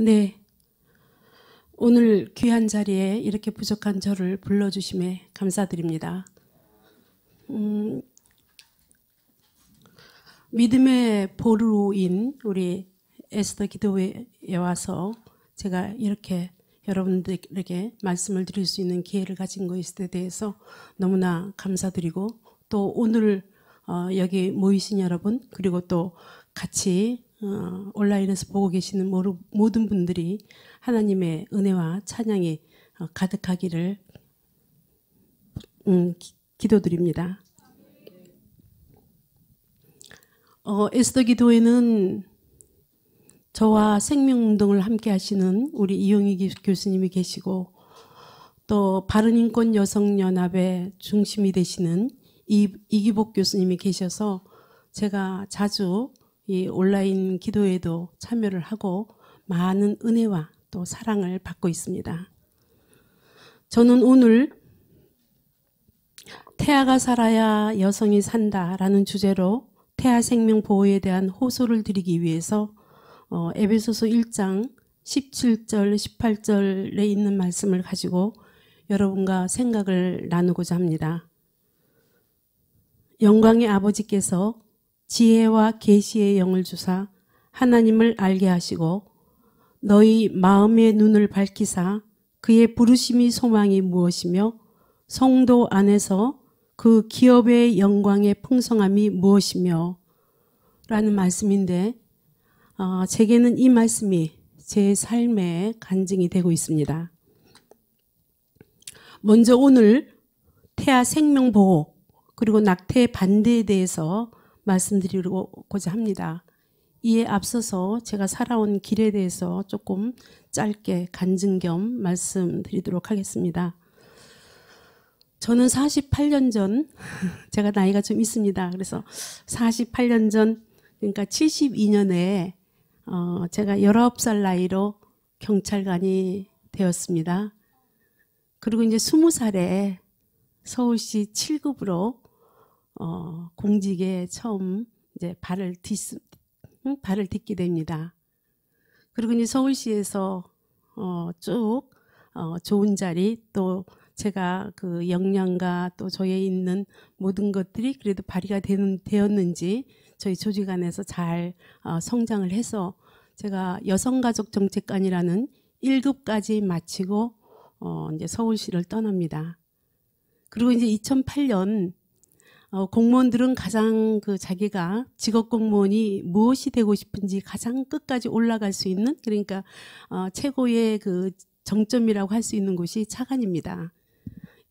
네. 오늘 귀한 자리에 이렇게 부족한 저를 불러주심에 감사드립니다. 음, 믿음의 보루인 우리 에스더 기도회에 와서 제가 이렇게 여러분들에게 말씀을 드릴 수 있는 기회를 가진 것에 대해서 너무나 감사드리고 또 오늘 어, 여기 모이신 여러분 그리고 또 같이 어, 온라인에서 보고 계시는 모든 분들이 하나님의 은혜와 찬양이 어, 가득하기를 음, 기, 기도드립니다. 어, 에스더 기도에는 저와 생명운동을 함께 하시는 우리 이용희 교수님이 계시고 또 바른인권 여성연합의 중심이 되시는 이, 이기복 교수님이 계셔서 제가 자주 이 온라인 기도에도 참여를 하고 많은 은혜와 또 사랑을 받고 있습니다. 저는 오늘 태아가 살아야 여성이 산다라는 주제로 태아 생명 보호에 대한 호소를 드리기 위해서 어, 에베소서 1장 17절, 18절에 있는 말씀을 가지고 여러분과 생각을 나누고자 합니다. 영광의 아버지께서 지혜와 계시의 영을 주사 하나님을 알게 하시고 너희 마음의 눈을 밝히사 그의 부르심이 소망이 무엇이며 성도 안에서 그 기업의 영광의 풍성함이 무엇이며 라는 말씀인데 어, 제게는 이 말씀이 제삶의 간증이 되고 있습니다. 먼저 오늘 태아 생명보호 그리고 낙태 반대에 대해서 말씀드리고자 합니다. 이에 앞서서 제가 살아온 길에 대해서 조금 짧게 간증 겸 말씀드리도록 하겠습니다. 저는 48년 전, 제가 나이가 좀 있습니다. 그래서 48년 전, 그러니까 72년에 어, 제가 19살 나이로 경찰관이 되었습니다. 그리고 이제 20살에 서울시 7급으로 어, 공직에 처음 이제 발을 딛, 응? 발을 딛게 됩니다. 그리고 이제 서울시에서 어, 쭉 어, 좋은 자리 또 제가 그 역량과 또 저에 있는 모든 것들이 그래도 발휘가 되는, 되었는지 저희 조직 안에서 잘 어, 성장을 해서 제가 여성가족정책관이라는 1급까지 마치고 어, 이제 서울시를 떠납니다. 그리고 이제 2008년 어, 공무원들은 가장 그 자기가 직업 공무원이 무엇이 되고 싶은지 가장 끝까지 올라갈 수 있는 그러니까 어, 최고의 그 정점이라고 할 수 있는 곳이 차관입니다.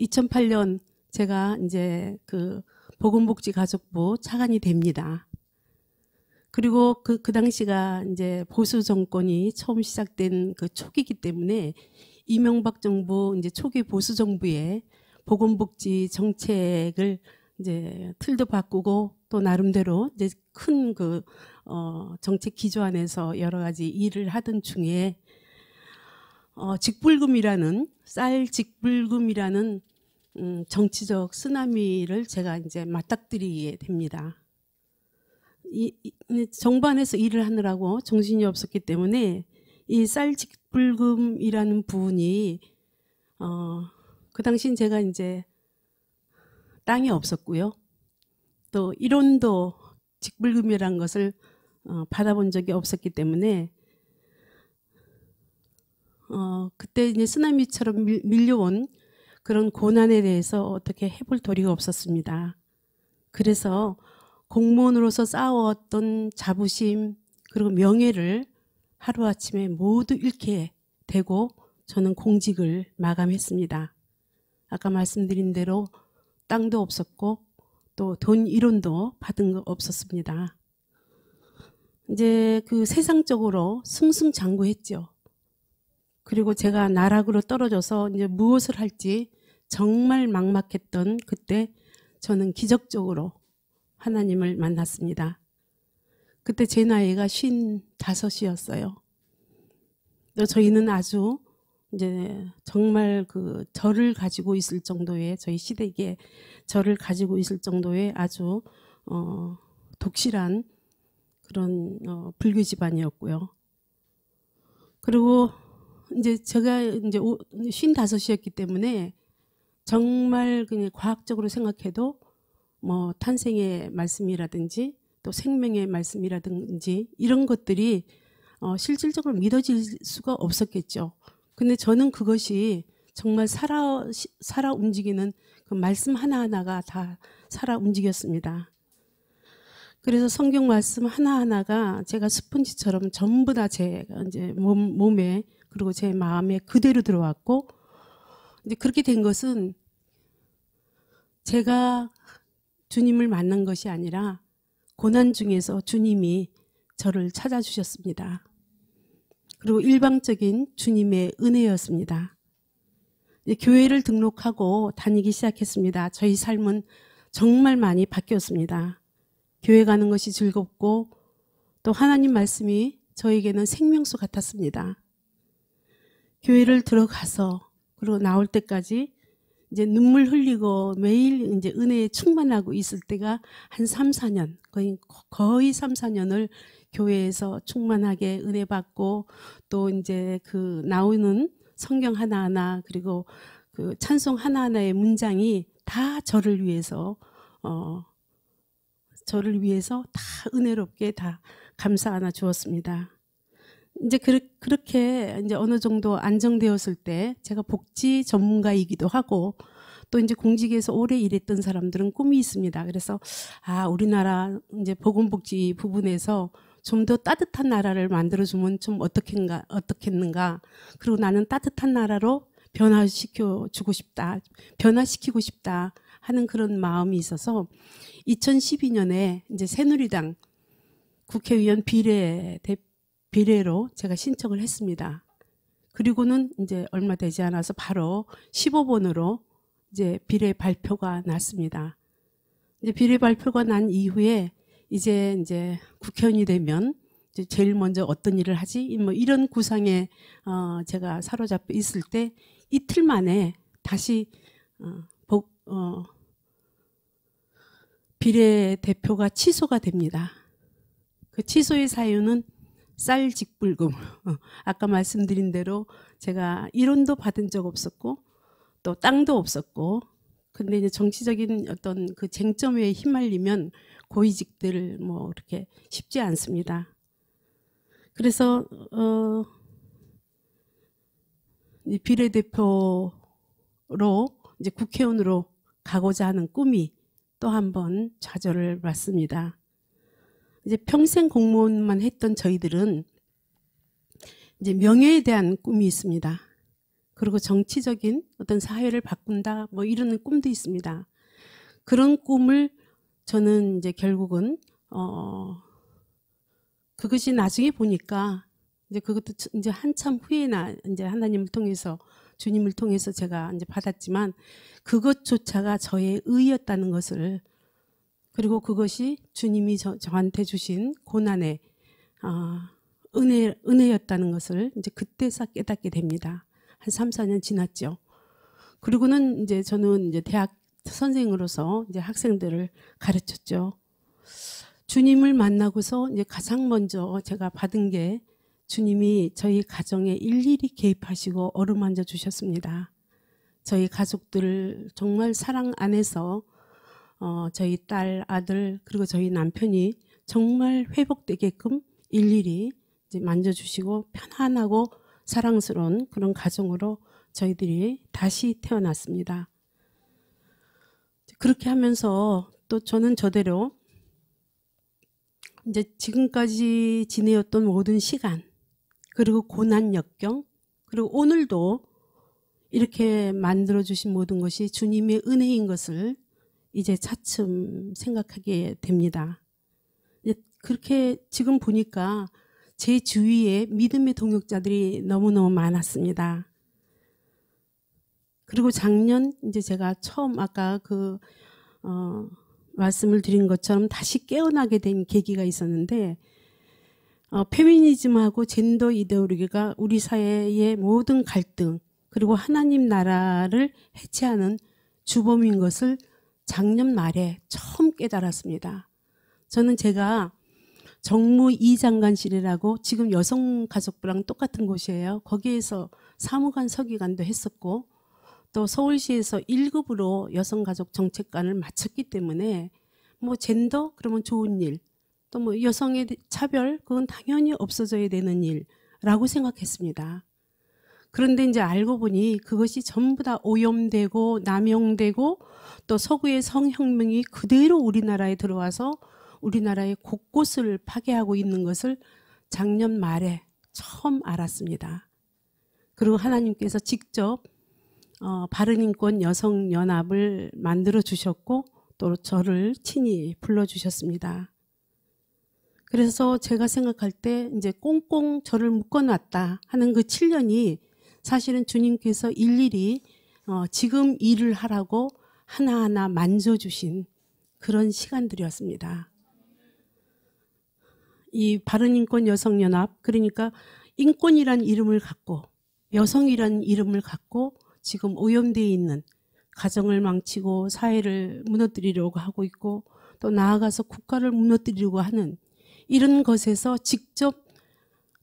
2008년 제가 이제 그 보건복지가족부 차관이 됩니다. 그리고 그, 그 당시가 이제 보수 정권이 처음 시작된 그 초기이기 때문에 이명박 정부, 이제 초기 보수 정부의 보건복지 정책을 이제 틀도 바꾸고 또 나름대로 이제 큰그 어, 정책 기조 안에서 여러 가지 일을 하던 중에 어, 직불금이라는 쌀 직불금이라는 음, 정치적 쓰나미를 제가 이제 맞닥뜨리게 됩니다. 이, 이 정반에서 일을 하느라고 정신이 없었기 때문에 이 쌀 직불금이라는 부분이 어, 그 당시엔 제가 이제 땅이 없었고요. 또이론도직불금이라는 것을 어, 받아본 적이 없었기 때문에 어, 그때 이제 쓰나미처럼 밀, 밀려온 그런 고난에 대해서 어떻게 해볼 도리가 없었습니다. 그래서 공무원으로서 싸웠던 자부심 그리고 명예를 하루아침에 모두 잃게 되고 저는 공직을 마감했습니다. 아까 말씀드린 대로 땅도 없었고 또 돈이론도 받은 거 없었습니다. 이제 그 세상적으로 승승장구했죠. 그리고 제가 나락으로 떨어져서 이제 무엇을 할지 정말 막막했던 그때 저는 기적적으로 하나님을 만났습니다. 그때 제 나이가 55이었어요. 저희는 아주 이제 정말 그 저를 가지고 있을 정도의 저희 시댁에 저를 가지고 있을 정도의 아주 어, 독실한 그런 어, 불교 집안이었고요. 그리고 이제 제가 이제 쉰다섯이었기 때문에 정말 그냥 과학적으로 생각해도 뭐 탄생의 말씀이라든지 또 생명의 말씀이라든지 이런 것들이 어, 실질적으로 믿어질 수가 없었겠죠. 근데 저는 그것이 정말 살아, 살아 움직이는 그 말씀 하나하나가 다 살아 움직였습니다. 그래서 성경 말씀 하나하나가 제가 스펀지처럼 전부 다 제 이제 몸, 몸에 그리고 제 마음에 그대로 들어왔고 이제 그렇게 된 것은 제가 주님을 만난 것이 아니라 고난 중에서 주님이 저를 찾아주셨습니다. 그리고 일방적인 주님의 은혜였습니다. 교회를 등록하고 다니기 시작했습니다. 저희 삶은 정말 많이 바뀌었습니다. 교회 가는 것이 즐겁고 또 하나님 말씀이 저에게는 생명수 같았습니다. 교회를 들어가서 그리고 나올 때까지 이제 눈물 흘리고 매일 이제 은혜에 충만하고 있을 때가 한 3, 4년, 거의, 거의 3, 4년을 교회에서 충만하게 은혜 받고 또 이제 그 나오는 성경 하나하나 그리고 그 찬송 하나하나의 문장이 다 저를 위해서 어 저를 위해서 다 은혜롭게 다 감사 하나 주었습니다. 이제 그, 그렇게 이제 어느 정도 안정되었을 때 제가 복지 전문가이기도 하고 또 이제 공직에서 오래 일했던 사람들은 꿈이 있습니다. 그래서 아 우리나라 이제 보건복지 부분에서 좀더 따뜻한 나라를 만들어주면 좀 어떻겠는가, 어떻겠는가. 그리고 나는 따뜻한 나라로 변화시켜 주고 싶다. 변화시키고 싶다. 하는 그런 마음이 있어서 2012년에 이제 새누리당 국회의원 비례, 대, 비례로 제가 신청을 했습니다. 그리고는 이제 얼마 되지 않아서 바로 15번으로 이제 비례 발표가 났습니다. 이제 비례 발표가 난 이후에 이제 이제 국회의원이 되면 이제 제일 먼저 어떤 일을 하지? 뭐 이런 구상에 어 제가 사로잡혀 있을 때 이틀 만에 다시 어, 복, 어 비례 대표가 취소가 됩니다. 그 취소의 사유는 쌀 직불금. 아까 말씀드린 대로 제가 이론도 받은 적 없었고 또 땅도 없었고 근데 이제 정치적인 어떤 그 쟁점에 휘말리면 고위직들 뭐 이렇게 쉽지 않습니다. 그래서 어, 비례대표로 이제 국회의원으로 가고자 하는 꿈이 또 한 번 좌절을 받습니다. 이제 평생 공무원만 했던 저희들은 이제 명예에 대한 꿈이 있습니다. 그리고 정치적인 어떤 사회를 바꾼다 뭐 이런 꿈도 있습니다. 그런 꿈을 저는 이제 결국은 어 그것이 나중에 보니까 이제 그것도 이제 한참 후에나 이제 하나님을 통해서 주님을 통해서 제가 이제 받았지만 그것조차가 저의 의였다는 것을 그리고 그것이 주님이 저, 저한테 주신 고난의 어, 은혜 은혜였다는 것을 이제 그때서 깨닫게 됩니다. 한 3, 4년 지났죠. 그리고는 이제 저는 이제 대학 선생으로서 이제 학생들을 가르쳤죠. 주님을 만나고서 이제 가장 먼저 제가 받은 게 주님이 저희 가정에 일일이 개입하시고 어루만져 주셨습니다. 저희 가족들을 정말 사랑 안에서 어, 저희 딸, 아들 그리고 저희 남편이 정말 회복되게끔 일일이 만져주시고 편안하고 사랑스러운 그런 가정으로 저희들이 다시 태어났습니다. 그렇게 하면서 또 저는 저대로 이제 지금까지 지내었던 모든 시간 그리고 고난 역경 그리고 오늘도 이렇게 만들어 주신 모든 것이 주님의 은혜인 것을 이제 차츰 생각하게 됩니다. 그렇게 지금 보니까 제 주위에 믿음의 동역자들이 너무너무 많았습니다. 그리고 작년 이제 제가 처음 아까 그 어, 말씀을 드린 것처럼 다시 깨어나게 된 계기가 있었는데 어, 페미니즘하고 젠더 이데올로기가 우리 사회의 모든 갈등 그리고 하나님 나라를 해체하는 주범인 것을 작년 말에 처음 깨달았습니다. 저는 제가 정무 이장관실이라고 지금 여성가족부랑 똑같은 곳이에요. 거기에서 사무관 서기관도 했었고 또 서울시에서 1급으로 여성가족 정책관을 마쳤기 때문에 뭐 젠더 그러면 좋은 일, 또 뭐 여성의 차별 그건 당연히 없어져야 되는 일라고 생각했습니다. 그런데 이제 알고 보니 그것이 전부 다 오염되고 남용되고 또 서구의 성혁명이 그대로 우리나라에 들어와서 우리나라의 곳곳을 파괴하고 있는 것을 작년 말에 처음 알았습니다. 그리고 하나님께서 직접 어, 바른인권 여성연합을 만들어 주셨고 또 저를 친히 불러 주셨습니다. 그래서 제가 생각할 때 이제 꽁꽁 저를 묶어놨다 하는 그 7년이 사실은 주님께서 일일이 어, 지금 일을 하라고 하나하나 만져주신 그런 시간들이었습니다. 이 바른인권 여성연합, 그러니까 인권이란 이름을 갖고 여성이란 이름을 갖고 지금 오염돼 있는 가정을 망치고 사회를 무너뜨리려고 하고 있고 또 나아가서 국가를 무너뜨리려고 하는 이런 것에서 직접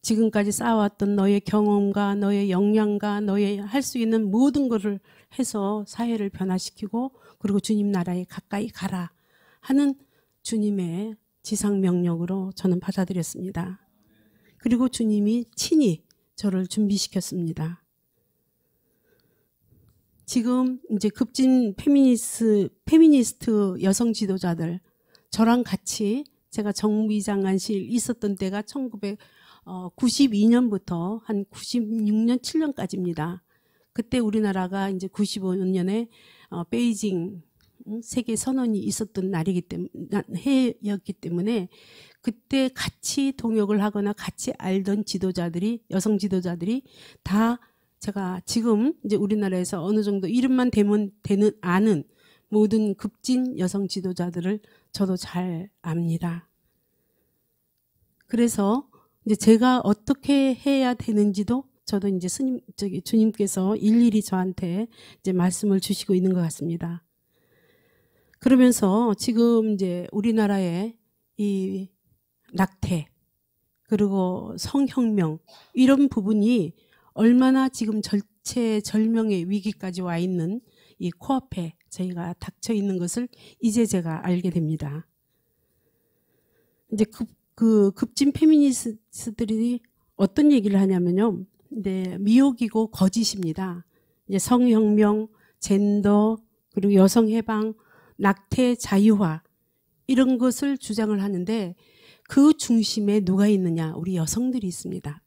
지금까지 쌓아왔던 너의 경험과 너의 역량과 너의 할 수 있는 모든 것을 해서 사회를 변화시키고 그리고 주님 나라에 가까이 가라 하는 주님의 지상 명령으로 저는 받아들였습니다. 그리고 주님이 친히 저를 준비시켰습니다. 지금 이제 급진 페미니스, 페미니스트 여성 지도자들 저랑 같이 제가 정비장관실 무 있었던 때가 1992년부터 어, 한 96년 7년까지입니다. 그때 우리나라가 이제 95년에 어, 베이징 음, 세계 선언이 있었던 날이기 때문에 해였기 때문에 그때 같이 동역을 하거나 같이 알던 지도자들이 여성 지도자들이 다 제가 지금 이제 우리나라에서 어느 정도 이름만 되면 되는 아는 모든 급진 여성 지도자들을 저도 잘 압니다. 그래서 이제 제가 어떻게 해야 되는지도 저도 이제 스님 저기 주님께서 일일이 저한테 이제 말씀을 주시고 있는 것 같습니다. 그러면서 지금 이제 우리나라의 이 낙태 그리고 성혁명 이런 부분이 얼마나 지금 절체절명의 위기까지 와 있는 이 코앞에 저희가 닥쳐 있는 것을 이제 제가 알게 됩니다. 이제 급, 그 급진 페미니스트들이 어떤 얘기를 하냐면요. 네, 미혹이고 거짓입니다. 이제 성혁명, 젠더, 그리고 여성해방, 낙태 자유화, 이런 것을 주장을 하는데 그 중심에 누가 있느냐? 우리 여성들이 있습니다.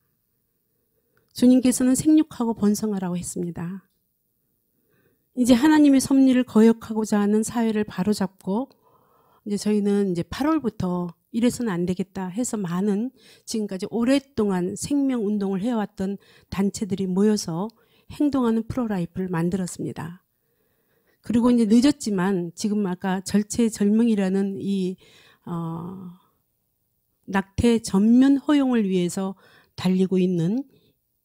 주님께서는 생육하고 번성하라고 했습니다. 이제 하나님의 섭리를 거역하고자 하는 사회를 바로잡고 이제 저희는 이제 8월부터 이래서는 안 되겠다 해서 많은 지금까지 오랫동안 생명 운동을 해왔던 단체들이 모여서 행동하는 프로라이프를 만들었습니다. 그리고 이제 늦었지만 지금 아까 절체절명이라는 이 어, 낙태 전면 허용을 위해서 달리고 있는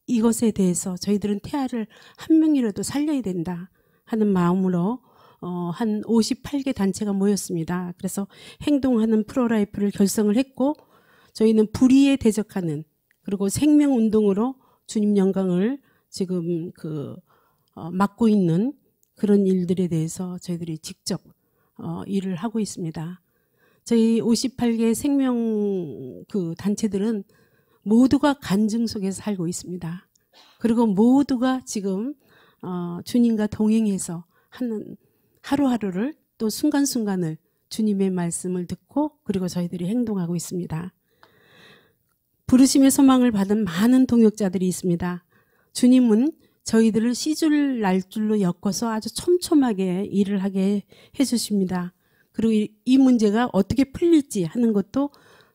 이것에 대해서 저희들은 태아를 한 명이라도 살려야 된다 하는 마음으로 어, 한 58개 단체가 모였습니다. 그래서 행동하는 프로라이프를 결성을 했고 저희는 불의에 대적하는 그리고 생명운동으로 주님 영광을 지금 그 어, 맡고 있는 그런 일들에 대해서 저희들이 직접 어, 일을 하고 있습니다. 저희 58개 생명 그 단체들은 모두가 간증 속에서 살고 있습니다. 그리고 모두가 지금 어, 주님과 동행해서 하는 하루하루를 또 순간순간을 주님의 말씀을 듣고 그리고 저희들이 행동하고 있습니다. 부르심의 소망을 받은 많은 동역자들이 있습니다. 주님은 저희들을 시줄 날줄로 엮어서 아주 촘촘하게 일을 하게 해주십니다. 그리고 이 문제가 어떻게 풀릴지 하는 것도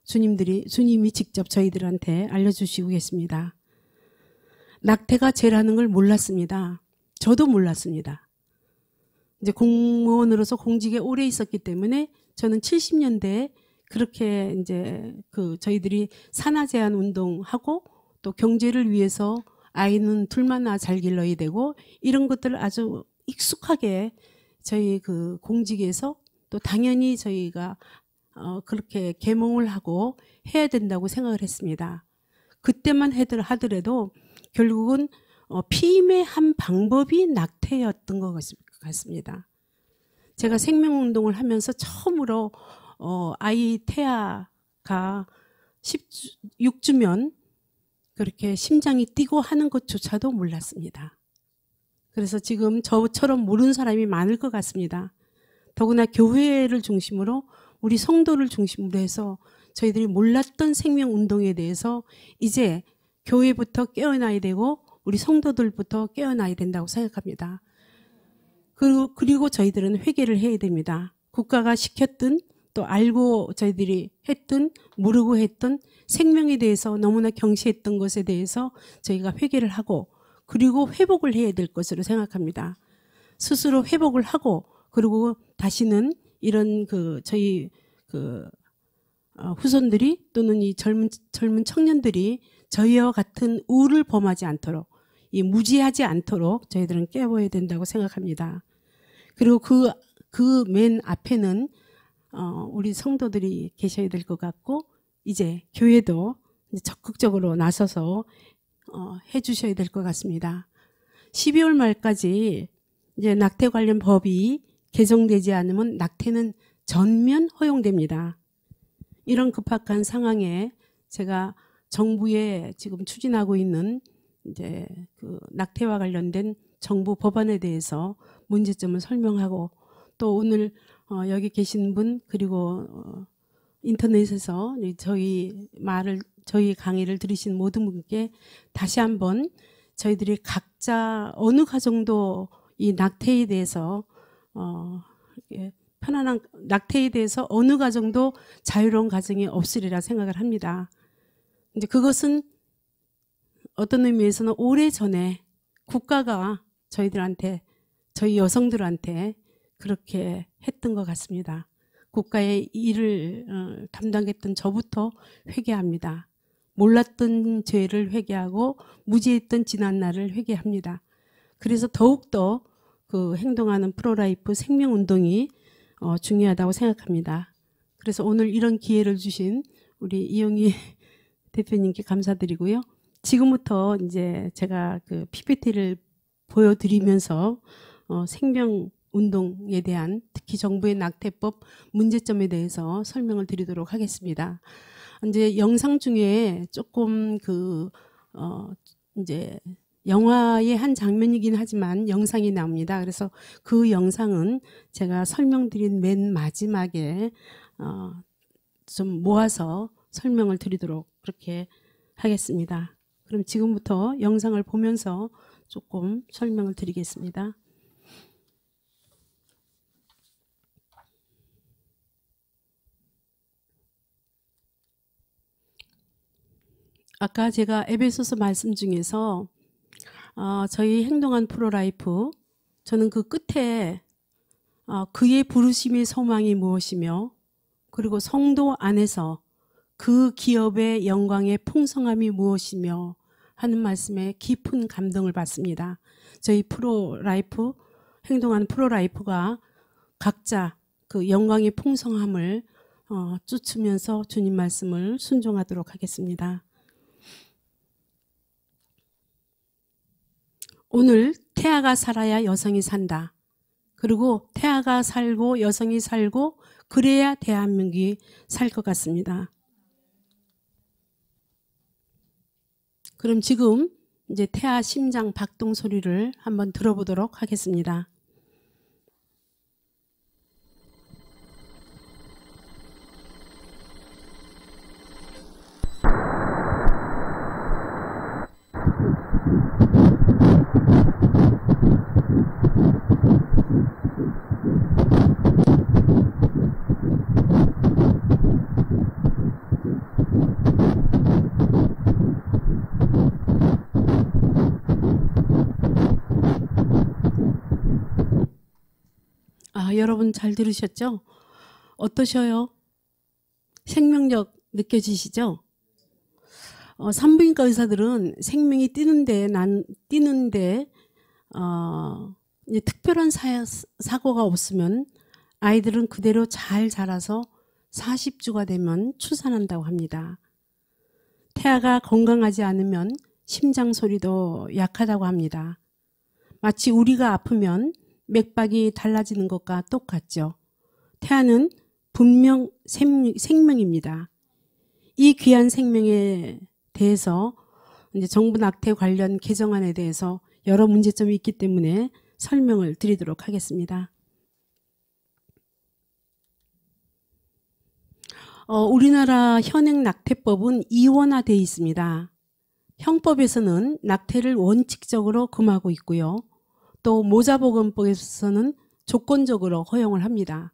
주님들이 주님이 직접 저희들한테 알려주시고 계십니다. 낙태가 죄라는 걸 몰랐습니다. 저도 몰랐습니다. 이제 공무원으로서 공직에 오래 있었기 때문에 저는 70년대에 그렇게 이제 그 저희들이 산하 제한 운동하고 또 경제를 위해서 아이는 둘만 나 잘 길러야 되고 이런 것들을 아주 익숙하게 저희 그 공직에서 또 당연히 저희가 어, 그렇게 개몽을 하고 해야 된다고 생각을 했습니다. 그때만 하더라도 결국은 어, 피임의 한 방법이 낙태였던 것 같습니다. 제가 생명운동을 하면서 처음으로 어, 아이 태아가 16주면 그렇게 심장이 뛰고 하는 것조차도 몰랐습니다. 그래서 지금 저처럼 모르는 사람이 많을 것 같습니다. 더구나 교회를 중심으로 우리 성도를 중심으로 해서 저희들이 몰랐던 생명 운동에 대해서 이제 교회부터 깨어나야 되고 우리 성도들부터 깨어나야 된다고 생각합니다. 그리고, 그리고 저희들은 회개를 해야 됩니다. 국가가 시켰든 또 알고 저희들이 했든 모르고 했던 생명에 대해서 너무나 경시했던 것에 대해서 저희가 회개를 하고 그리고 회복을 해야 될 것으로 생각합니다. 스스로 회복을 하고 그리고 다시는 이런 그 저희 그 어, 후손들이 또는 이 젊은 젊은 청년들이 저희와 같은 우를 범하지 않도록 이 무지하지 않도록 저희들은 깨워야 된다고 생각합니다. 그리고 그 그 맨 앞에는 어, 우리 성도들이 계셔야 될 것 같고 이제 교회도 이제 적극적으로 나서서 어, 해주셔야 될 것 같습니다. 12월 말까지 이제 낙태 관련 법이 개정되지 않으면 낙태는 전면 허용됩니다. 이런 급박한 상황에 제가 정부에 지금 추진하고 있는 이제 그 낙태와 관련된 정부 법안에 대해서 문제점을 설명하고 또 오늘 어 여기 계신 분 그리고 어 인터넷에서 저희 말을 저희 강의를 들으신 모든 분께 다시 한번 저희들이 각자 어느 가정도 이 낙태에 대해서 어, 예, 편안한 낙태에 대해서 어느 가정도 자유로운 가정이 없으리라 생각을 합니다. 이제 그것은 어떤 의미에서는 오래 전에 국가가 저희들한테 저희 여성들한테 그렇게 했던 것 같습니다. 국가의 일을 어, 담당했던 저부터 회개합니다. 몰랐던 죄를 회개하고 무지했던 지난 날을 회개합니다. 그래서 더욱더 그 행동하는 프로라이프 생명운동이 어, 중요하다고 생각합니다. 그래서 오늘 이런 기회를 주신 우리 이용희 대표님께 감사드리고요. 지금부터 이제 제가 그 PPT를 보여드리면서 어, 생명 운동에 대한 특히 정부의 낙태법 문제점에 대해서 설명을 드리도록 하겠습니다. 이제 영상 중에 조금 그, 어, 이제 영화의 한 장면이긴 하지만 영상이 나옵니다. 그래서 그 영상은 제가 설명드린 맨 마지막에 어, 좀 모아서 설명을 드리도록 그렇게 하겠습니다. 그럼 지금부터 영상을 보면서 조금 설명을 드리겠습니다. 아까 제가 에베소서 말씀 중에서 어, 저희 행동한 프로라이프 저는 그 끝에 어, 그의 부르심의 소망이 무엇이며 그리고 성도 안에서 그 기업의 영광의 풍성함이 무엇이며 하는 말씀에 깊은 감동을 받습니다. 저희 프로라이프 행동하는 프로라이프가 각자 그 영광의 풍성함을 어, 쫓으면서 주님 말씀을 순종하도록 하겠습니다. 오늘 태아가 살아야 여성이 산다. 그리고 태아가 살고 여성이 살고 그래야 대한민국이 살 것 같습니다. 그럼 지금 이제 태아 심장 박동 소리를 한번 들어보도록 하겠습니다. 여러분 잘 들으셨죠? 어떠셔요? 생명력 느껴지시죠? 어, 산부인과 의사들은 생명이 뛰는데 난 뛰는데 어, 특별한 사, 사고가 없으면 아이들은 그대로 잘 자라서 40주가 되면 출산한다고 합니다. 태아가 건강하지 않으면 심장 소리도 약하다고 합니다. 마치 우리가 아프면 맥박이 달라지는 것과 똑같죠. 태아는 분명 생명입니다. 이 귀한 생명에 대해서 이제 정부 낙태 관련 개정안에 대해서 여러 문제점이 있기 때문에 설명을 드리도록 하겠습니다. 어, 우리나라 현행 낙태법은 이원화되어 있습니다. 형법에서는 낙태를 원칙적으로 금하고 있고요. 또 모자보건법에서는 조건적으로 허용을 합니다.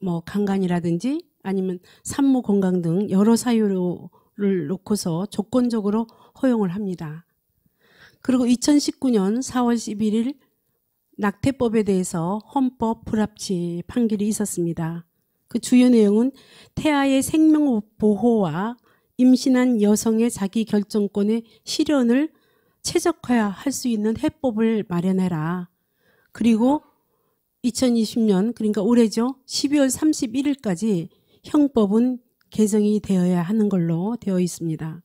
뭐 강간이라든지 아니면 산모 건강 등 여러 사유를 놓고서 조건적으로 허용을 합니다. 그리고 2019년 4월 11일 낙태법에 대해서 헌법 불합치 판결이 있었습니다. 그 주요 내용은 태아의 생명 보호와 임신한 여성의 자기 결정권의 실현을 최적화할 수 있는 해법을 마련해라. 그리고 2020년 그러니까 올해죠. 12월 31일까지 형법은 개정이 되어야 하는 걸로 되어 있습니다.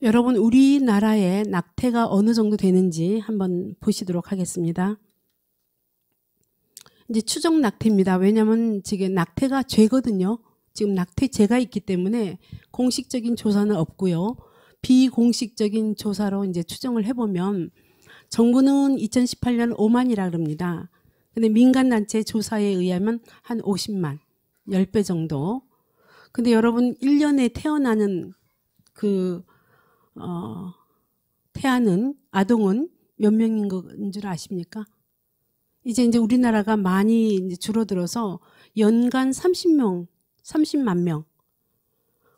여러분 우리나라의 낙태가 어느 정도 되는지 한번 보시도록 하겠습니다. 이제 추정 낙태입니다. 왜냐하면 지금 낙태가 죄거든요. 지금 낙태죄가 있기 때문에 공식적인 조사는 없고요. 비공식적인 조사로 이제 추정을 해보면 정부는 2018년 5만이라 그럽니다. 근데 민간 단체 조사에 의하면 한 50만, 10배 정도. 근데 여러분 1년에 태어나는 그 어, 태아는 아동은 몇 명인 건줄 아십니까? 이제 이제 우리나라가 많이 이제 줄어들어서 연간 30명, 30만 명.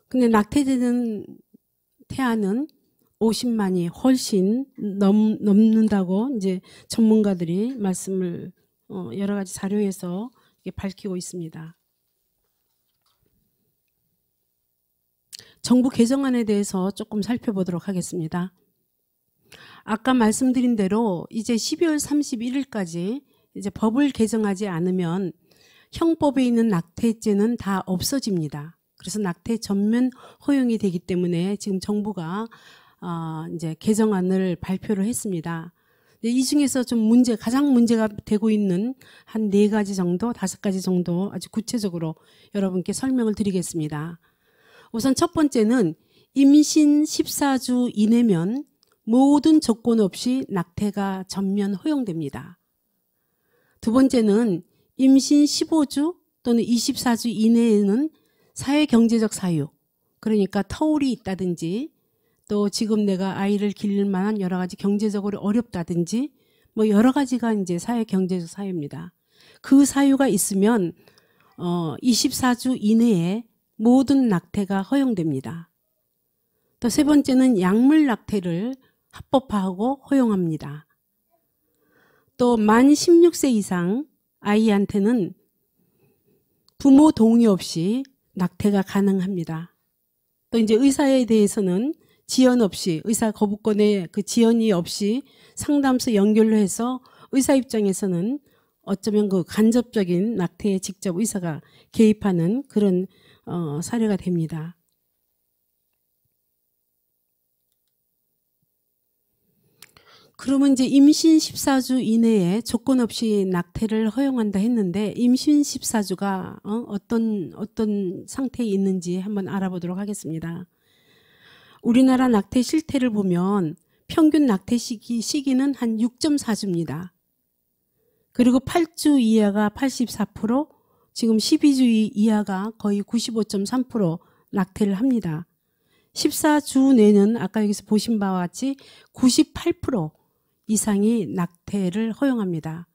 근데 낙태되는 태아는 50만이 훨씬 넘, 넘는다고 이제 전문가들이 말씀을 어, 여러 가지 자료에서 밝히고 있습니다. 정부 개정안에 대해서 조금 살펴보도록 하겠습니다. 아까 말씀드린 대로 이제 12월 31일까지 이제 법을 개정하지 않으면 형법에 있는 낙태죄는 다 없어집니다. 그래서 낙태 전면 허용이 되기 때문에 지금 정부가 어, 이제 개정안을 발표를 했습니다. 이 중에서 좀 문제 가장 문제가 되고 있는 한 네 가지 정도, 다섯 가지 정도 아주 구체적으로 여러분께 설명을 드리겠습니다. 우선 첫 번째는 임신 14주 이내면 모든 조건 없이 낙태가 전면 허용됩니다. 두 번째는 임신 15주 또는 24주 이내에는 사회 경제적 사유 그러니까 터울이 있다든지 또 지금 내가 아이를 기를 만한 여러 가지 경제적으로 어렵다든지 뭐 여러 가지가 이제 사회 경제적 사유입니다. 그 사유가 있으면 어 24주 이내에 모든 낙태가 허용됩니다. 또 세 번째는 약물 낙태를 합법화하고 허용합니다. 또 만 16세 이상 아이한테는 부모 동의 없이 낙태가 가능합니다. 또 이제 의사에 대해서는 지연 없이 의사 거부권의 그 지연이 없이 상담소 연결로 해서 의사 입장에서는 어쩌면 그 간접적인 낙태에 직접 의사가 개입하는 그런 어, 사례가 됩니다. 그러면 이제 임신 14주 이내에 조건 없이 낙태를 허용한다 했는데 임신 14주가 어? 어떤 어떤 상태에 있는지 한번 알아보도록 하겠습니다. 우리나라 낙태 실태를 보면 평균 낙태 시기, 시기는 한 6.4주입니다. 그리고 8주 이하가 84%, 지금 12주 이하가 거의 95.3% 낙태를 합니다. 14주 내는 아까 여기서 보신 바와 같이 98% 이상이 낙태를 허용합니다.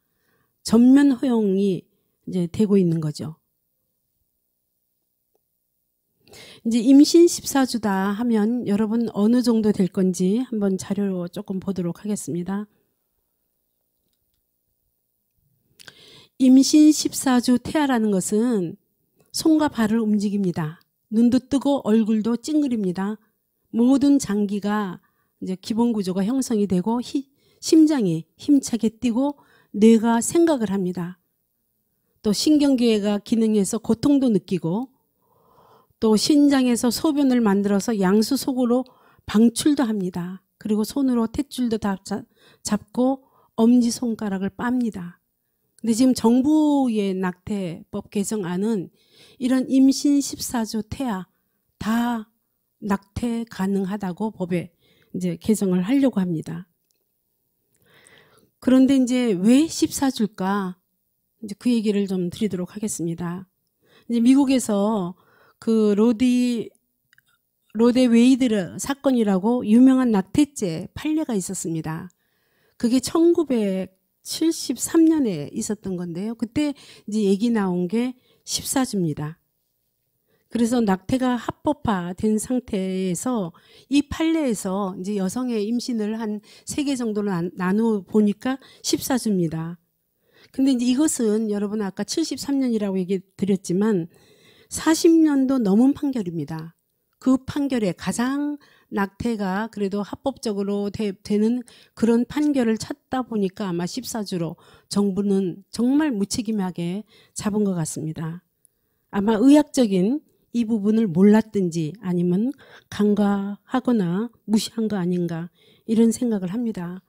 전면 허용이 이제 되고 있는 거죠. 이제 임신 14주다 하면 여러분 어느 정도 될 건지 한번 자료로 조금 보도록 하겠습니다. 임신 14주 태아라는 것은 손과 발을 움직입니다. 눈도 뜨고 얼굴도 찡그립니다. 모든 장기가 이제 기본 구조가 형성이 되고 희, 심장이 힘차게 뛰고 뇌가 생각을 합니다. 또신경계가 기능해서 고통도 느끼고 또 신장에서 소변을 만들어서 양수 속으로 방출도 합니다. 그리고 손으로 탯줄도 다 잡고 엄지손가락을 빱니다. 근데 지금 정부의 낙태법 개정안은 이런 임신 14주 태아 다 낙태 가능하다고 법에 이제 개정을 하려고 합니다. 그런데 이제 왜 14주일까? 이제 그 얘기를 좀 드리도록 하겠습니다. 이제 미국에서 그 로디 로데 웨이드 사건이라고 유명한 낙태죄 판례가 있었습니다. 그게 1973년에 있었던 건데요. 그때 이제 얘기 나온 게 14주입니다. 그래서 낙태가 합법화된 상태에서 이 판례에서 이제 여성의 임신을 한 세 개 정도로 나누어 보니까 14주입니다. 근데 이제 이것은 여러분 아까 73년이라고 얘기 드렸지만 40년도 넘은 판결입니다. 그 판결에 가장 낙태가 그래도 합법적으로 되, 는 그런 판결을 찾다 보니까 아마 14주로 정부는 정말 무책임하게 잡은 것 같습니다. 아마 의학적인 이 부분을 몰랐든지 아니면 간과하거나 무시한 거 아닌가 이런 생각을 합니다.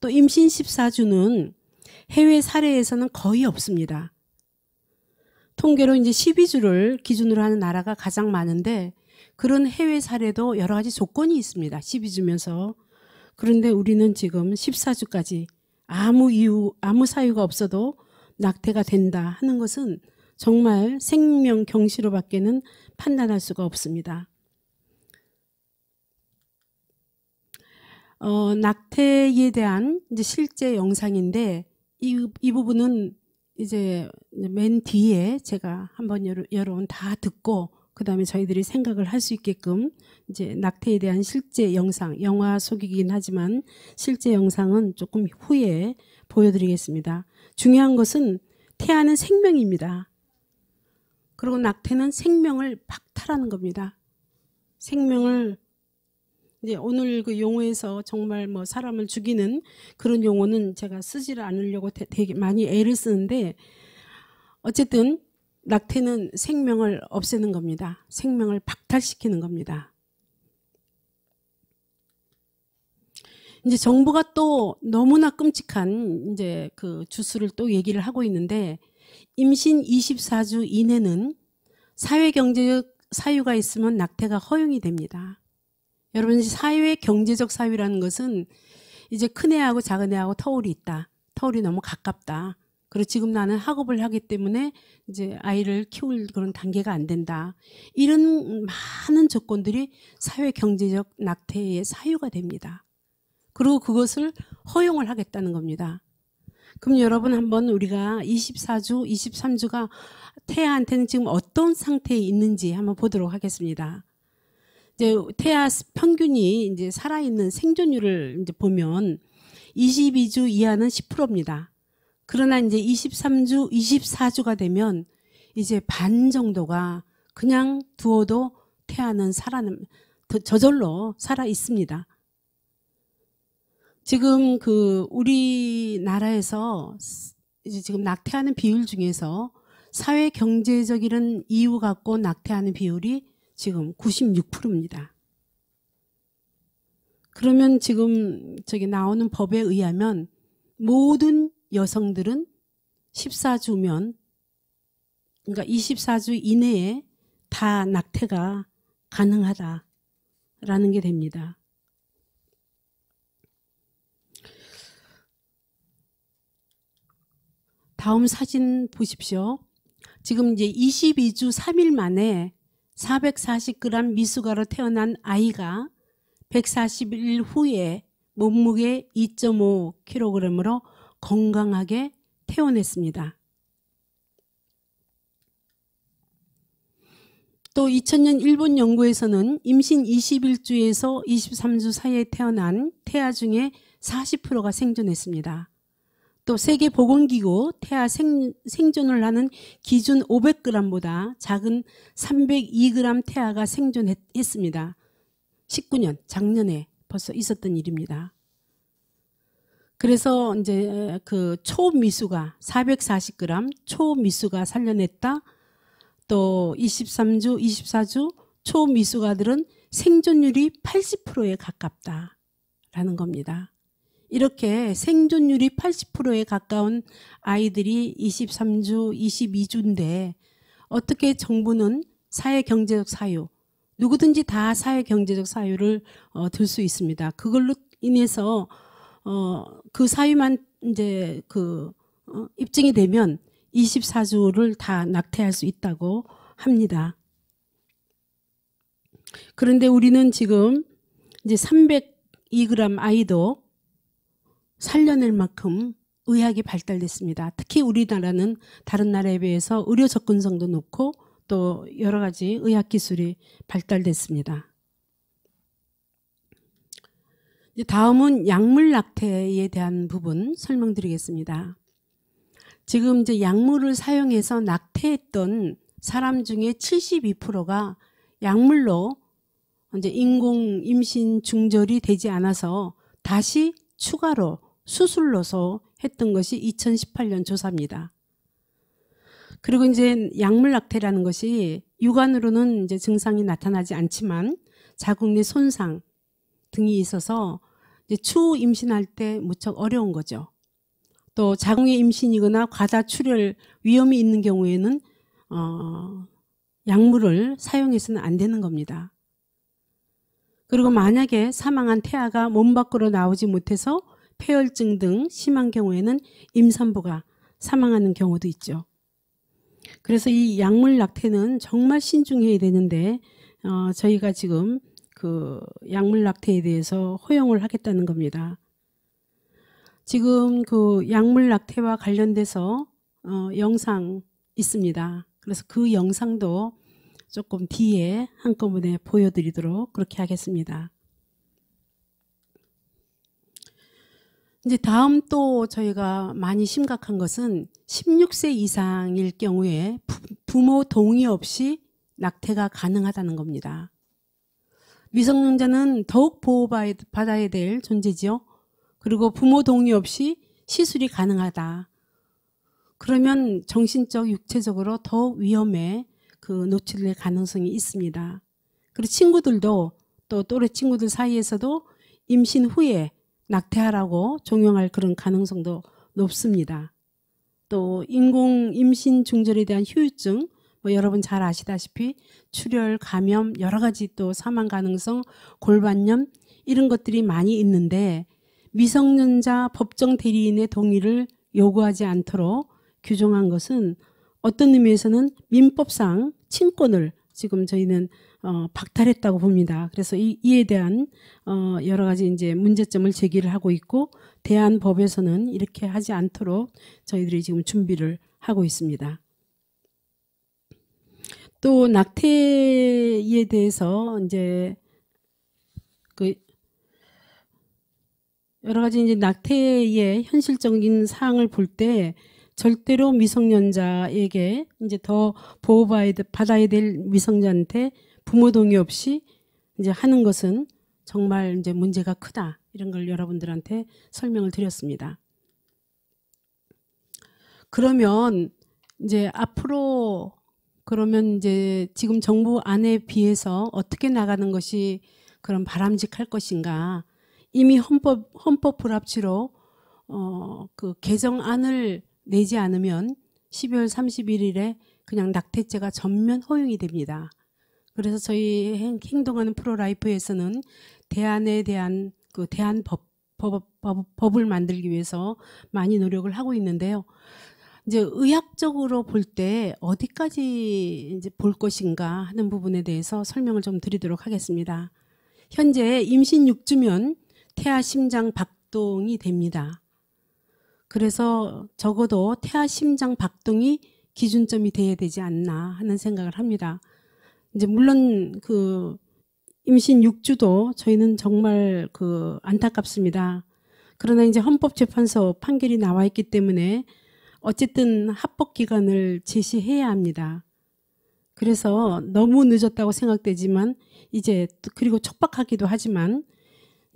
또 임신 14주는 해외 사례에서는 거의 없습니다. 통계로 이제 12주를 기준으로 하는 나라가 가장 많은데 그런 해외 사례도 여러 가지 조건이 있습니다. 12주면서. 그런데 우리는 지금 14주까지 아무 이유, 아무 사유가 없어도 낙태가 된다 하는 것은 정말 생명 경시로밖에는 판단할 수가 없습니다. 어, 낙태에 대한 이제 실제 영상인데 이, 이 부분은 이제 맨 뒤에 제가 한번 여러, 분다 듣고 그 다음에 저희들이 생각을 할 수 있게끔 이제 낙태에 대한 실제 영상, 영화 속이긴 하지만 실제 영상은 조금 후에 보여드리겠습니다. 중요한 것은 태아는 생명입니다. 그리고 낙태는 생명을 박탈하는 겁니다. 생명을 이제 오늘 그 용어에서 정말 뭐 사람을 죽이는 그런 용어는 제가 쓰지를 않으려고 되게 많이 애를 쓰는데 어쨌든 낙태는 생명을 없애는 겁니다. 생명을 박탈시키는 겁니다. 이제 정부가 또 너무나 끔찍한 이제 그 주스를 또 얘기를 하고 있는데 임신 24주 이내는 사회경제적 사유가 있으면 낙태가 허용이 됩니다. 여러분 사회 경제적 사유라는 것은 이제 큰애하고 작은애하고 터울이 있다. 터울이 너무 가깝다. 그리고 지금 나는 학업을 하기 때문에 이제 아이를 키울 그런 단계가 안 된다. 이런 많은 조건들이 사회 경제적 낙태의 사유가 됩니다. 그리고 그것을 허용을 하겠다는 겁니다. 그럼 여러분 한번 우리가 24주, 23주가 태아한테는 지금 어떤 상태에 있는지 한번 보도록 하겠습니다. 이제 태아 평균이 이제 살아있는 생존율을 이제 보면 22주 이하는 10%입니다. 그러나 이제 23주, 24주가 되면 이제 반 정도가 그냥 두어도 태아는 살아남 저절로 살아 있습니다. 지금 그 우리나라에서 이제 지금 낙태하는 비율 중에서 사회 경제적 이런 이유 갖고 낙태하는 비율이 지금 96%입니다. 그러면 지금 저기 나오는 법에 의하면 모든 여성들은 14주면 그러니까 24주 이내에 다 낙태가 가능하다라는 게 됩니다. 다음 사진 보십시오. 지금 이제 22주 3일 만에 440g 미숙아로 태어난 아이가 1 4 0일 후에 몸무게 2.5kg으로 건강하게 태어났습니다. 또 2000년 일본 연구에서는 임신 21주에서 23주 사이에 태어난 태아 중에 40%가 생존했습니다. 또 세계보건기구 태아 생, 생존을 하는 기준 500g보다 작은 302g 태아가 생존했습니다. 19년 작년에 벌써 있었던 일입니다. 그래서 이제 그 초미수가 440g 초미수가 살려냈다. 또 23주, 24주 초미수가들은 생존율이 80%에 가깝다라는 겁니다. 이렇게 생존율이 80%에 가까운 아이들이 23주, 22주인데 어떻게 정부는 사회 경제적 사유, 누구든지 다 사회 경제적 사유를 어, 들수 있습니다. 그걸로 인해서 어, 그 사유만 이제 그 어, 입증이 되면 24주를 다 낙태할 수 있다고 합니다. 그런데 우리는 지금 이제 302g 아이도 살려낼 만큼 의학이 발달됐습니다. 특히 우리나라는 다른 나라에 비해서 의료 접근성도 높고 또 여러 가지 의학 기술이 발달됐습니다. 다음은 약물 낙태에 대한 부분 설명드리겠습니다. 지금 이제 약물을 사용해서 낙태했던 사람 중에 72%가 약물로 이제 인공 임신 중절이 되지 않아서 다시 추가로 수술로서 했던 것이 2018년 조사입니다. 그리고 이제 약물낙태라는 것이 육안으로는 이제 증상이 나타나지 않지만 자궁 내 손상 등이 있어서 이제 추후 임신할 때 무척 어려운 거죠. 또 자궁의 임신이거나 과다 출혈 위험이 있는 경우에는 어, 약물을 사용해서는 안 되는 겁니다. 그리고 만약에 사망한 태아가 몸 밖으로 나오지 못해서 폐혈증 등 심한 경우에는 임산부가 사망하는 경우도 있죠. 그래서 이 약물 낙태는 정말 신중해야 되는데 어, 저희가 지금 그 약물 낙태에 대해서 허용을 하겠다는 겁니다. 지금 그 약물 낙태와 관련돼서 어, 영상 있습니다. 그래서 그 영상도 조금 뒤에 한꺼번에 보여드리도록 그렇게 하겠습니다. 이제 다음 또 저희가 많이 심각한 것은 16세 이상일 경우에 부모 동의 없이 낙태가 가능하다는 겁니다. 미성년자는 더욱 보호받아야 될 존재지요. 그리고 부모 동의 없이 시술이 가능하다. 그러면 정신적, 육체적으로 더욱 위험에 그 노출될 가능성이 있습니다. 그리고 친구들도 또 또래 친구들 사이에서도 임신 후에 낙태하라고 종용할 그런 가능성도 높습니다. 또 인공 임신 중절에 대한 후유증 뭐 여러분 잘 아시다시피 출혈, 감염, 여러 가지 또 사망 가능성, 골반염 이런 것들이 많이 있는데 미성년자 법정 대리인의 동의를 요구하지 않도록 규정한 것은 어떤 의미에서는 민법상 친권을 지금 저희는 어, 박탈했다고 봅니다. 그래서 이, 이에 대한 어, 여러 가지 이제 문제점을 제기를 하고 있고 대한법에서는 이렇게 하지 않도록 저희들이 지금 준비를 하고 있습니다. 또 낙태에 대해서 이제 그 여러 가지 이제 낙태의 현실적인 사항을 볼 때 절대로 미성년자에게 이제 더 보호받아야 될 미성자한테 부모 동의 없이 이제 하는 것은 정말 이제 문제가 크다 이런 걸 여러분들한테 설명을 드렸습니다. 그러면 이제 앞으로 그러면 이제 지금 정부 안에 비해서 어떻게 나가는 것이 그런 바람직할 것인가? 이미 헌법 헌법 불합치로 어 그 개정안을 내지 않으면 12월 31일에 그냥 낙태죄가 전면 허용이 됩니다. 그래서 저희 행동하는 프로라이프에서는 대안에 대한 그 대안 법, 법, 법, 법을 만들기 위해서 많이 노력을 하고 있는데요. 이제 의학적으로 볼 때 어디까지 이제 볼 것인가 하는 부분에 대해서 설명을 좀 드리도록 하겠습니다. 현재 임신 6주면 태아 심장 박동이 됩니다. 그래서 적어도 태아 심장 박동이 기준점이 돼야 되지 않나 하는 생각을 합니다. 이제 물론 그 임신 6주도 저희는 정말 그 안타깝습니다. 그러나 이제 헌법재판소 판결이 나와 있기 때문에 어쨌든 합법 기간을 제시해야 합니다. 그래서 너무 늦었다고 생각되지만 이제 그리고 촉박하기도 하지만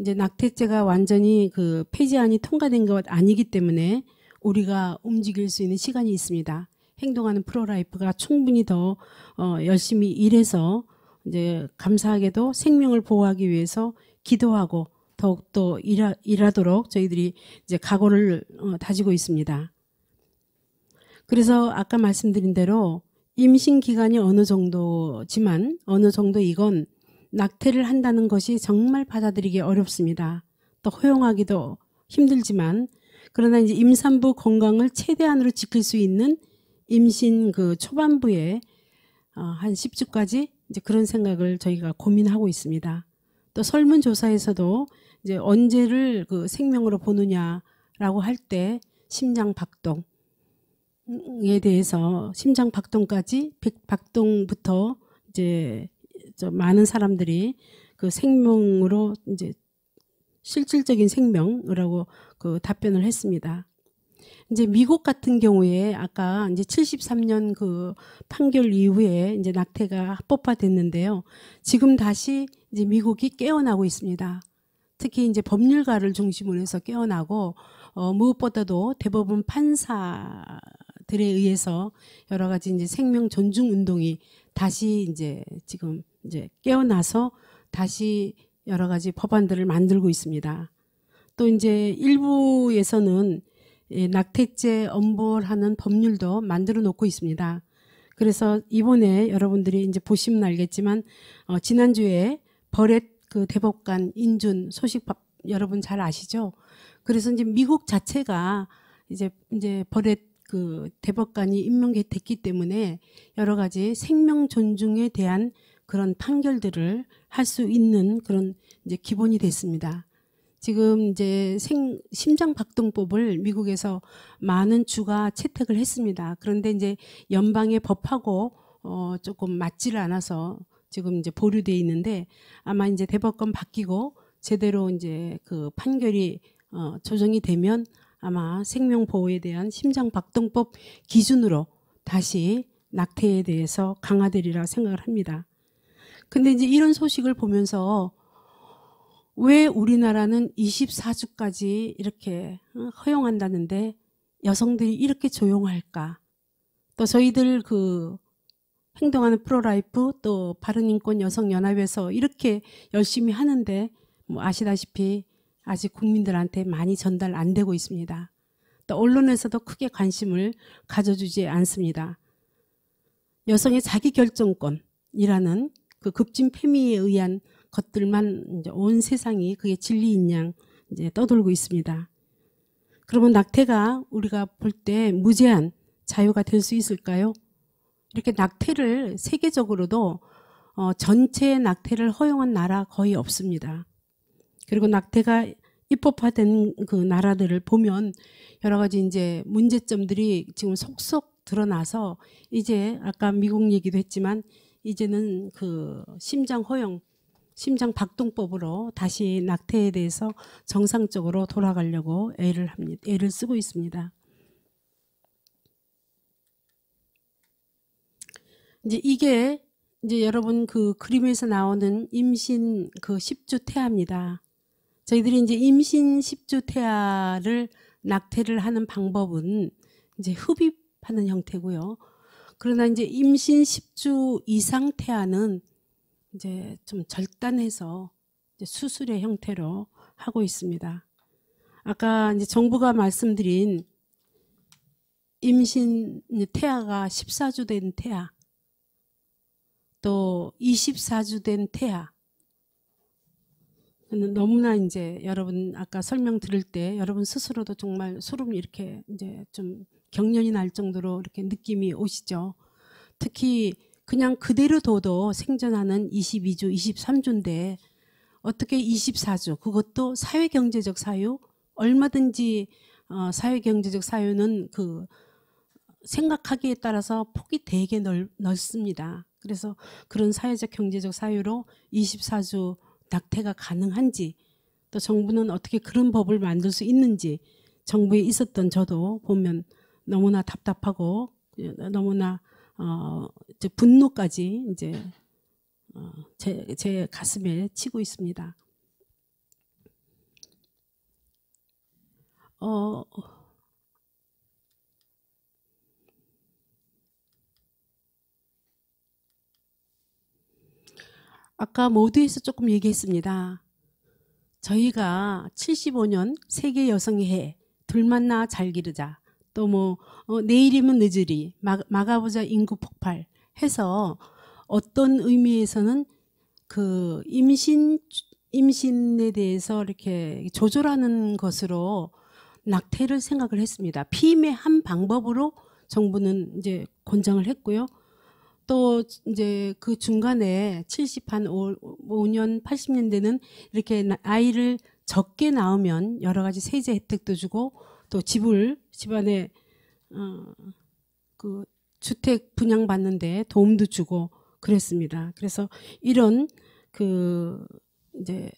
이제 낙태죄가 완전히 그 폐지안이 통과된 것 아니기 때문에 우리가 움직일 수 있는 시간이 있습니다. 행동하는 프로라이프가 충분히 더 어, 열심히 일해서 이제 감사하게도 생명을 보호하기 위해서 기도하고 더욱 더 일하, 일하도록 저희들이 이제 각오를 어, 다지고 있습니다. 그래서 아까 말씀드린 대로 임신 기간이 어느 정도지만 어느 정도 이건 낙태를 한다는 것이 정말 받아들이기 어렵습니다. 또 허용하기도 힘들지만 그러나 이제 임산부 건강을 최대한으로 지킬 수 있는 임신 그 초반부에 어, 한 10주까지 이제 그런 생각을 저희가 고민하고 있습니다. 또 설문조사에서도 이제 언제를 그 생명으로 보느냐라고 할 때 심장 박동에 대해서 심장 박동까지 박동부터 이제 좀 많은 사람들이 그 생명으로 이제 실질적인 생명이라고 그 답변을 했습니다. 이제 미국 같은 경우에 아까 이제 73년 그 판결 이후에 이제 낙태가 합법화됐는데요. 지금 다시 이제 미국이 깨어나고 있습니다. 특히 이제 법률가를 중심으로 해서 깨어나고 어, 무엇보다도 대법원 판사들에 의해서 여러 가지 이제 생명 존중 운동이 다시 이제 지금 이제 깨어나서 다시 여러 가지 법안들을 만들고 있습니다. 또 이제 일부에서는 예, 낙태죄 엄벌하는 법률도 만들어 놓고 있습니다. 그래서 이번에 여러분들이 이제 보시면 알겠지만 어, 지난주에 버렛 그 대법관 인준 소식 바, 여러분 잘 아시죠? 그래서 이제 미국 자체가 이제 이제 버렛 그 대법관이 임명됐기 때문에 여러 가지 생명 존중에 대한 그런 판결들을 할 수 있는 그런 이제 기본이 됐습니다. 지금 이제 생, 심장박동법을 미국에서 많은 주가 채택을 했습니다. 그런데 이제 연방의 법하고 어, 조금 맞지를 않아서 지금 이제 보류돼 있는데 아마 이제 대법관 바뀌고 제대로 이제 그 판결이 어, 조정이 되면 아마 생명보호에 대한 심장박동법 기준으로 다시 낙태에 대해서 강화되리라 생각을 합니다. 근데 이제 이런 소식을 보면서 왜 우리나라는 24주까지 이렇게 어, 허용한다는데 여성들이 이렇게 조용할까? 또 저희들 그 행동하는 프로라이프 또 바른인권 여성연합에서 이렇게 열심히 하는데 뭐 아시다시피 아직 국민들한테 많이 전달 안 되고 있습니다. 또 언론에서도 크게 관심을 가져주지 않습니다. 여성의 자기결정권이라는 그 급진 페미에 의한 것들만 이제 온 세상이 그게 진리인 양 이제 떠돌고 있습니다. 그러면 낙태가 우리가 볼 때 무제한 자유가 될 수 있을까요? 이렇게 낙태를 세계적으로도 어, 전체 낙태를 허용한 나라 거의 없습니다. 그리고 낙태가 입법화된 그 나라들을 보면 여러 가지 이제 문제점들이 지금 속속 드러나서 이제 아까 미국 얘기도 했지만 이제는 그 심장 허용 심장 박동법으로 다시 낙태에 대해서 정상적으로 돌아가려고 애를 합니다. 애를 쓰고 있습니다. 이제 이게 이제 여러분 그 그림에서 나오는 임신 그 10주 태아입니다. 저희들이 이제 임신 10주 태아를 낙태를 하는 방법은 이제 흡입하는 형태고요. 그러나 이제 임신 10주 이상 태아는 이제 좀 절단해서 이제 수술의 형태로 하고 있습니다. 아까 이제 정부가 말씀드린 임신 태아가 14주 된 태아, 또 24주 된 태아. 너무나 이제 여러분 아까 설명 들을 때 여러분 스스로도 정말 소름 이렇게 이 이제 좀 경련이 날 정도로 이렇게 느낌이 오시죠. 특히 그냥 그대로 둬도 생존하는 22조, 23조인데 어떻게 24조, 그것도 사회경제적 사유, 얼마든지 어, 사회경제적 사유는 그 생각하기에 따라서 폭이 되게 넓, 넓습니다. 그래서 그런 사회적 경제적 사유로 24조 낙태가 가능한지 또 정부는 어떻게 그런 법을 만들 수 있는지 정부에 있었던 저도 보면 너무나 답답하고 예, 너무나 어, 이 분노까지 이제 네. 어, 제, 제 가슴에 치고 있습니다. 어, 아까 모두에서 조금 얘기했습니다. 저희가 75년 세계 여성의 해, 둘 만나 잘 기르자. 또뭐 어, 내일이면 늦으리 마, 마가보자 인구 폭발 해서 어떤 의미에서는 그 임신 임신에 대해서 이렇게 조절하는 것으로 낙태를 생각을 했습니다. 피임의 한 방법으로 정부는 이제 권장을 했고요. 또 이제 그 중간에 70한 5년 80년대는 이렇게 아이를 적게 낳으면 여러 가지 세제 혜택도 주고 또 집을 집안에 어, 그 주택 분양 받는데 도움도 주고 그랬습니다. 그래서 이런 그 이제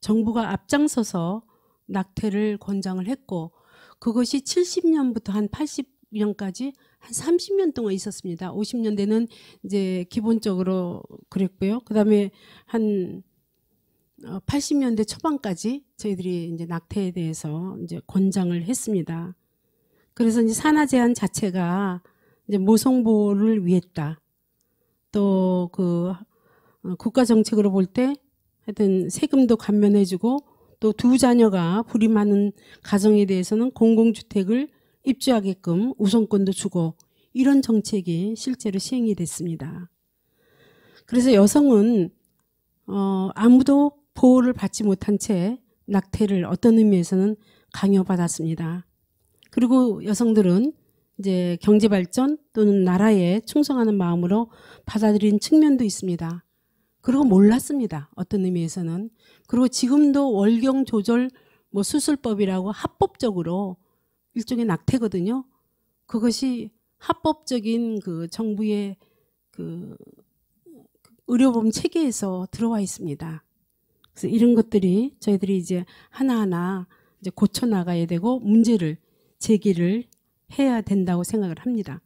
정부가 앞장서서 낙태를 권장을 했고 그것이 70년부터 한 80년까지 한 30년 동안 있었습니다. 50년대는 이제 기본적으로 그랬고요. 그다음에 한 80년대 어, 초반까지 저희들이 이제 낙태에 대해서 이제 권장을 했습니다. 그래서 이제 산하 제한 자체가 이제 모성보호를 위했다. 또그 어, 국가 정책으로 볼 때 하여튼 세금도 감면해주고 또 두 자녀가 불임하는 가정에 대해서는 공공주택을 입주하게끔 우선권도 주고 이런 정책이 실제로 시행이 됐습니다. 그래서 여성은 어, 아무도 보호를 받지 못한 채 낙태를 어떤 의미에서는 강요받았습니다. 그리고 여성들은 이제 경제 발전 또는 나라에 충성하는 마음으로 받아들인 측면도 있습니다. 그리고 몰랐습니다. 어떤 의미에서는. 그리고 지금도 월경 조절 뭐 수술법이라고 합법적으로 일종의 낙태거든요. 그것이 합법적인 그 정부의 그 의료보험 체계에서 들어와 있습니다. 그래서 이런 것들이 저희들이 이제 하나하나 이제 고쳐 나가야 되고 문제를 제기를 해야 된다고 생각을 합니다.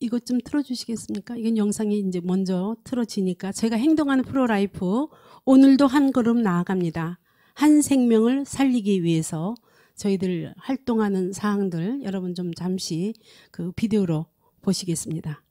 이것 좀 틀어주시겠습니까? 이건 영상이 이제 먼저 틀어지니까 제가 행동하는 프로라이프 오늘도 한 걸음 나아갑니다. 한 생명을 살리기 위해서 저희들 활동하는 사항들 여러분 좀 잠시 그 비디오로 보시겠습니다.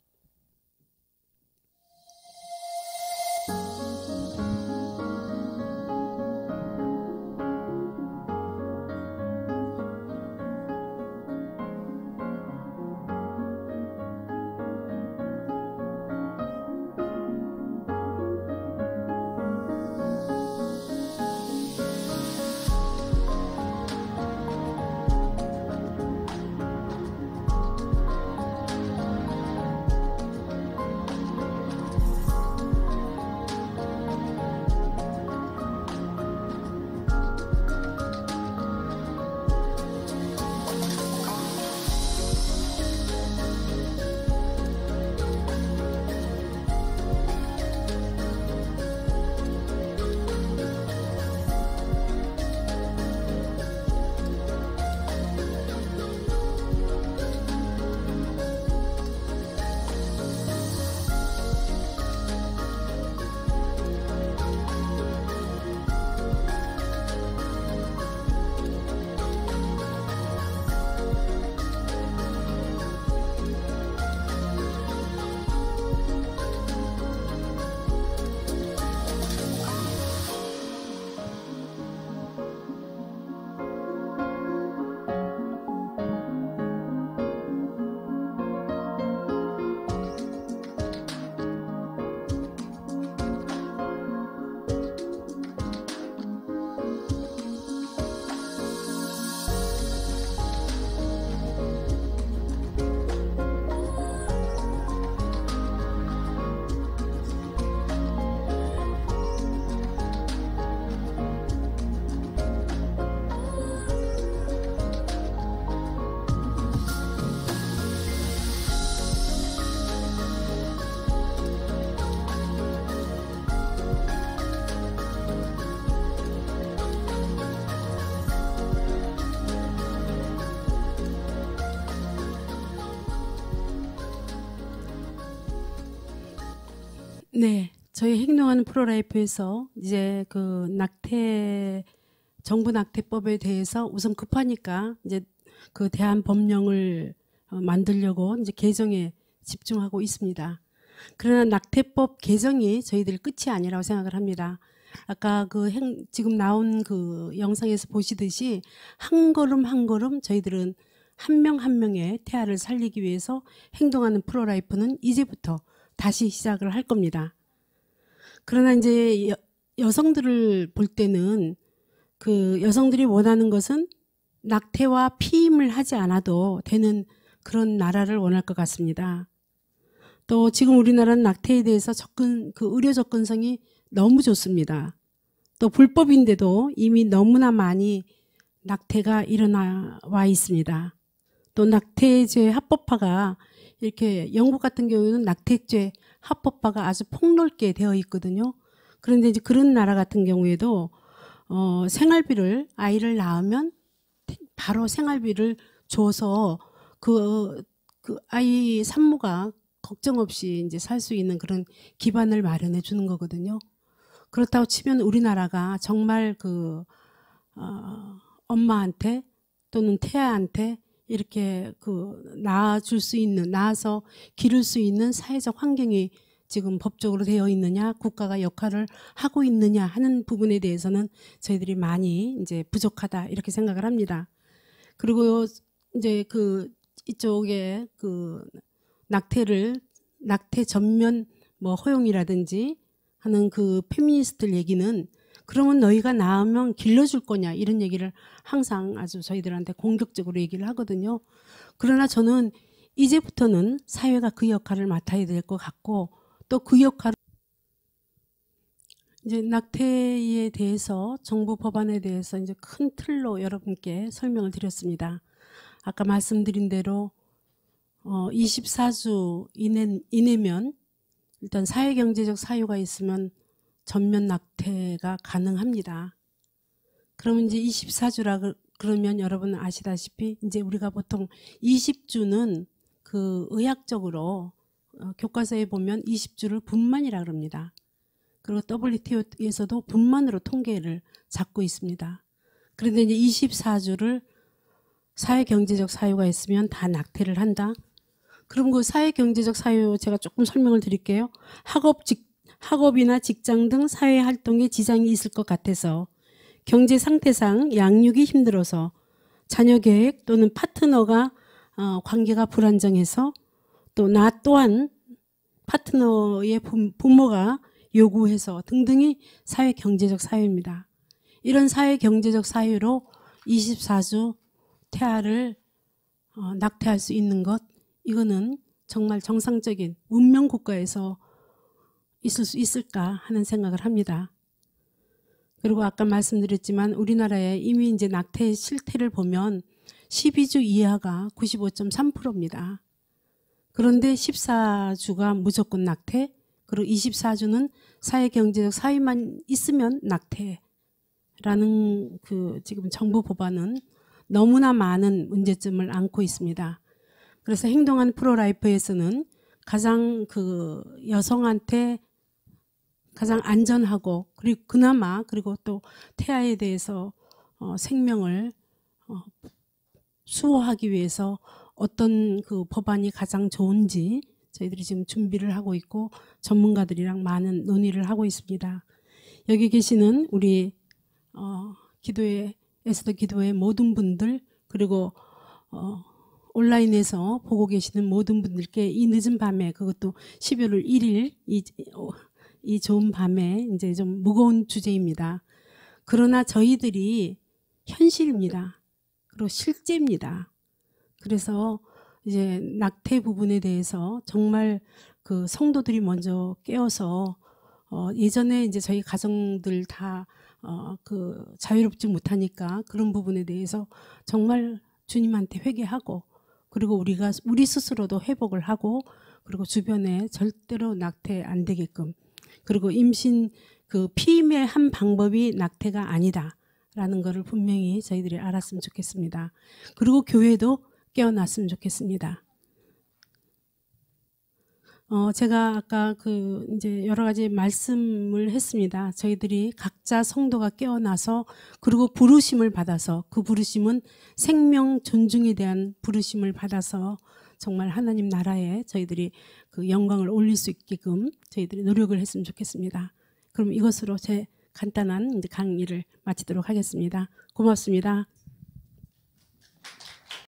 네. 저희 행동하는 프로라이프에서 이제 그 낙태 정부 낙태법에 대해서 우선 급하니까 이제 그 대한 법령을 어, 만들려고 이제 개정에 집중하고 있습니다. 그러나 낙태법 개정이 저희들 끝이 아니라고 생각을 합니다. 아까 그 행, 지금 나온 그 영상에서 보시듯이 한 걸음 한 걸음 저희들은 한 명한 한 명의 태아를 살리기 위해서 행동하는 프로라이프는 이제부터 다시 시작을 할 겁니다. 그러나 이제 여, 여성들을 볼 때는 그 여성들이 원하는 것은 낙태와 피임을 하지 않아도 되는 그런 나라를 원할 것 같습니다. 또 지금 우리나라는 낙태에 대해서 접근 그 의료 접근성이 너무 좋습니다. 또 불법인데도 이미 너무나 많이 낙태가 일어나 와 있습니다. 또 낙태죄 합법화가 이렇게 영국 같은 경우에는 낙태죄 합법화가 아주 폭넓게 되어 있거든요. 그런데 이제 그런 나라 같은 경우에도 어, 생활비를 아이를 낳으면 바로 생활비를 줘서 그, 그 아이 산모가 걱정 없이 이제 살 수 있는 그런 기반을 마련해 주는 거거든요. 그렇다고 치면 우리나라가 정말 그 어, 엄마한테 또는 태아한테 이렇게 그 나아줄 수 있는 나아서 기를 수 있는 사회적 환경이 지금 법적으로 되어 있느냐 국가가 역할을 하고 있느냐 하는 부분에 대해서는 저희들이 많이 이제 부족하다 이렇게 생각을 합니다. 그리고 이제 그 이쪽에 그 낙태를 낙태 전면 뭐 허용이라든지 하는 그 페미니스트 얘기는 그러면 너희가 나으면 길러줄 거냐 이런 얘기를 항상 아주 저희들한테 공격적으로 얘기를 하거든요. 그러나 저는 이제부터는 사회가 그 역할을 맡아야 될 것 같고 또 그 역할을 이제 낙태에 대해서 정부 법안에 대해서 이제 큰 틀로 여러분께 설명을 드렸습니다. 아까 말씀드린 대로 어 24주 이내, 이내면 일단 사회경제적 사유가 있으면 전면 낙태가 가능합니다. 그러면 이제 24주라 그, 그러면 여러분 아시다시피 이제 우리가 보통 20주는 그 의학적으로 어, 교과서에 보면 20주를 분만이라 그럽니다. 그리고 WTO에서도 분만으로 통계를 잡고 있습니다. 그런데 이제 24주를 사회경제적 사유가 있으면 다 낙태를 한다. 그럼 그 사회경제적 사유 제가 조금 설명을 드릴게요. 학업 직 학업이나 직장 등 사회 활동에 지장이 있을 것 같아서 경제 상태상 양육이 힘들어서 자녀 계획 또는 파트너가 어, 관계가 불안정해서 또 나 또한 파트너의 부모가 요구해서 등등이 사회 경제적 사유입니다. 이런 사회 경제적 사유로 24주 태아를 낙태할 수 있는 것 이거는 정말 정상적인 운명 국가에서 있을 수 있을까 하는 생각을 합니다. 그리고 아까 말씀드렸지만 우리나라의 이미 이제 낙태 실태를 보면 12주 이하가 95.3%입니다. 그런데 14주가 무조건 낙태, 그리고 24주는 사회 경제적 사위만 있으면 낙태라는 그 지금 정부 법안은 너무나 많은 문제점을 안고 있습니다. 그래서 행동한 프로라이프에서는 가장 그 여성한테 가장 안전하고 그리고 그나마 그리고 또 태아에 대해서 어, 생명을 어, 수호하기 위해서 어떤 그 법안이 가장 좋은지 저희들이 지금 준비를 하고 있고 전문가들이랑 많은 논의를 하고 있습니다. 여기 계시는 우리 어, 기도회에서도기도회 모든 분들 그리고 어, 온라인에서 보고 계시는 모든 분들께 이 늦은 밤에 그것도 12월 1일 이, 어, 이 좋은 밤에 이제 좀 무거운 주제입니다. 그러나 저희들이 현실입니다. 그리고 실제입니다. 그래서 이제 낙태 부분에 대해서 정말 그 성도들이 먼저 깨어서 어 예전에 이제 저희 가정들 다어그 자유롭지 못하니까 그런 부분에 대해서 정말 주님한테 회개하고 그리고 우리가 우리 스스로도 회복을 하고 그리고 주변에 절대로 낙태 안 되게끔 그리고 임신 그 피임의 한 방법이 낙태가 아니다라는 것을 분명히 저희들이 알았으면 좋겠습니다. 그리고 교회도 깨어났으면 좋겠습니다. 어, 제가 아까 그 이제 여러 가지 말씀을 했습니다. 저희들이 각자 성도가 깨어나서 그리고 부르심을 받아서 그 부르심은 생명 존중에 대한 부르심을 받아서 정말 하나님 나라에 저희들이 그 영광을 올릴 수 있게끔 저희들이 노력을 했으면 좋겠습니다. 그럼 이것으로 제 간단한 강의를 마치도록 하겠습니다. 고맙습니다.